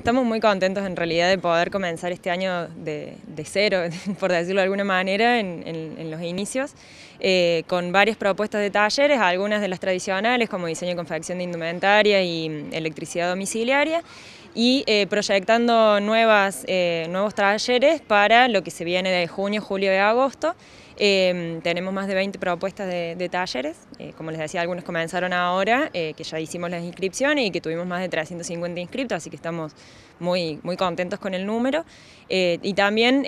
Estamos muy contentos en realidad de poder comenzar este año de, cero, por decirlo de alguna manera, en, los inicios, eh, con varias propuestas de talleres, algunas de las tradicionales como diseño y confección de indumentaria y mm, electricidad domiciliaria, y eh, proyectando nuevas, eh, nuevos talleres para lo que se viene de junio, julio y agosto. Eh, tenemos más de 20 propuestas de, talleres, como les decía, algunos comenzaron ahora, que ya hicimos las inscripciones y que tuvimos más de 350 inscriptos, así que estamos muy, muy contentos con el número y también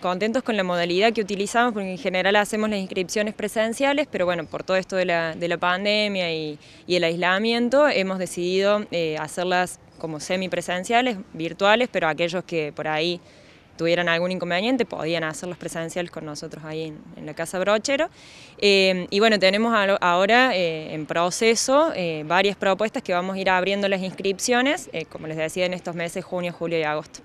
contentos con la modalidad que utilizamos, porque en general hacemos las inscripciones presenciales, pero bueno, por todo esto de la, pandemia y, y, el aislamiento, hemos decidido hacerlas como semipresenciales, virtuales, pero aquellos que por ahí tuvieran algún inconveniente, podían hacer los presenciales con nosotros ahí en, la Casa Brochero. Eh, y bueno, tenemos ahora eh, en proceso eh, varias propuestas que vamos a ir abriendo las inscripciones, como les decía, en estos meses, junio, julio y agosto.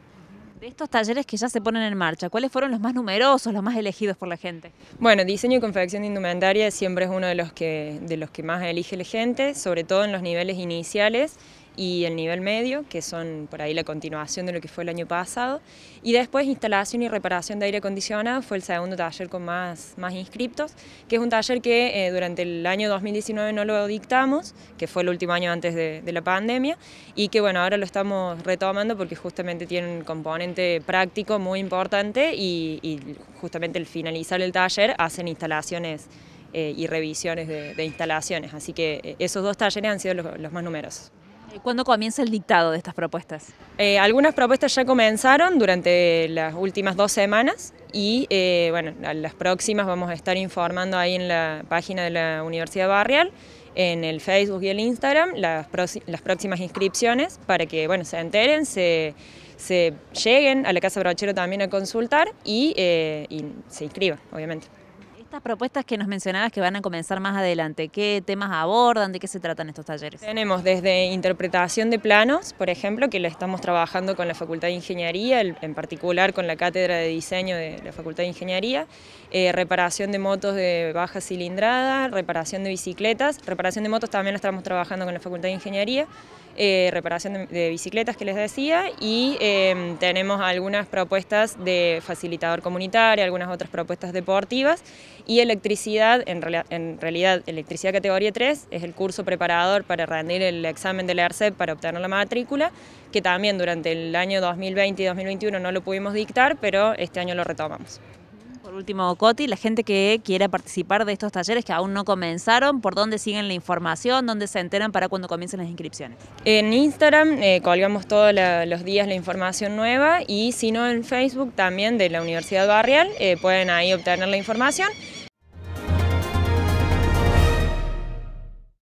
De estos talleres que ya se ponen en marcha, ¿cuáles fueron los más numerosos, los más elegidos por la gente? Bueno, diseño y confección de indumentaria siempre es uno de los que, de los que más elige la gente, sobre todo en los niveles iniciales y el nivel medio, que son por ahí la continuación de lo que fue el año pasado. Y después instalación y reparación de aire acondicionado fue el segundo taller con más, más inscriptos, que es un taller que eh, durante el año 2019 no lo dictamos, que fue el último año antes de, la pandemia, y que bueno, ahora lo estamos retomando porque justamente tiene un componente práctico muy importante y, justamente al finalizar el taller hacen instalaciones eh, y revisiones de, instalaciones. Así que eh, esos dos talleres han sido los, los más numerosos. Eh, ¿Cuándo comienza el dictado de estas propuestas? Eh, algunas propuestas ya comenzaron durante las últimas dos semanas y eh, bueno, las próximas vamos a estar informando ahí en la página de la Universidad Barrial, en el Facebook y el Instagram, las, próximas inscripciones para que bueno, se enteren, se, lleguen a la Casa Brochero también a consultar y se inscriban, obviamente. Estas propuestas que nos mencionabas que van a comenzar más adelante, ¿qué temas abordan? ¿De qué se tratan estos talleres? Tenemos desde interpretación de planos, por ejemplo, que la estamos trabajando con la Facultad de Ingeniería, en particular con la Cátedra de Diseño de la Facultad de Ingeniería, eh, reparación de motos de baja cilindrada, reparación de bicicletas, reparación de motos también la estamos trabajando con la Facultad de Ingeniería, eh, reparación de, bicicletas que les decía y em, tenemos algunas propuestas de facilitador comunitario, algunas otras propuestas deportivas y electricidad, en, realidad electricidad categoría 3, es el curso preparador para rendir el examen del ERCEP para obtener la matrícula, que también durante el año 2020 y 2021 no lo pudimos dictar, pero este año lo retomamos. Por último, Coti, la gente que quiera participar de estos talleres que aún no comenzaron, ¿por dónde siguen la información? ¿Dónde se enteran para cuando comiencen las inscripciones? En Instagram eh, colgamos todos los días la información nueva y si no en Facebook también de la Universidad Barrial eh, pueden ahí obtener la información.